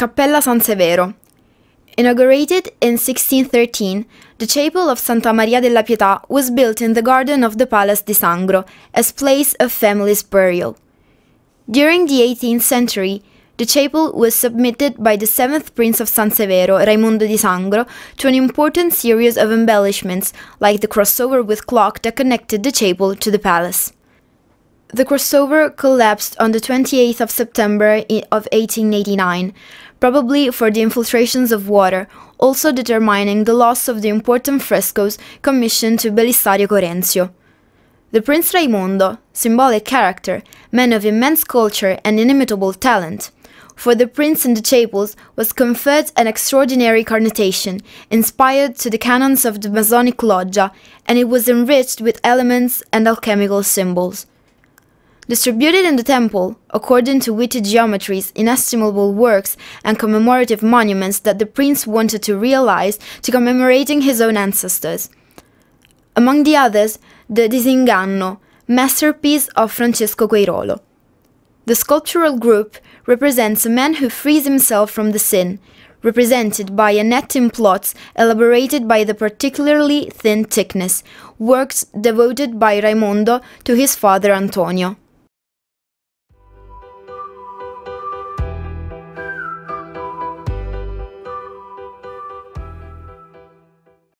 Cappella San Severo. Inaugurated in 1613, the chapel of Santa Maria della Pietà was built in the garden of the Palace di Sangro as place of family's burial. During the 18th century, the chapel was submitted by the seventh prince of San Severo, Raimondo di Sangro, to an important series of embellishments, like the crossover with clock that connected the chapel to the palace. The crossover collapsed on the 28th of September of 1889, probably for the infiltrations of water, also determining the loss of the important frescoes commissioned to Belisario Corenzio. The Prince Raimondo, symbolic character, man of immense culture and inimitable talent, for the prince in the chapels was conferred an extraordinary carnation, inspired to the canons of the Masonic Loggia, and it was enriched with elements and alchemical symbols distributed in the temple, according to witty geometries, inestimable works, and commemorative monuments that the prince wanted to realize to commemorating his own ancestors. Among the others, the Disinganno, masterpiece of Francesco Guairolo. The sculptural group represents a man who frees himself from the sin, represented by a net in plots elaborated by the particularly thin thickness, works devoted by Raimondo to his father Antonio.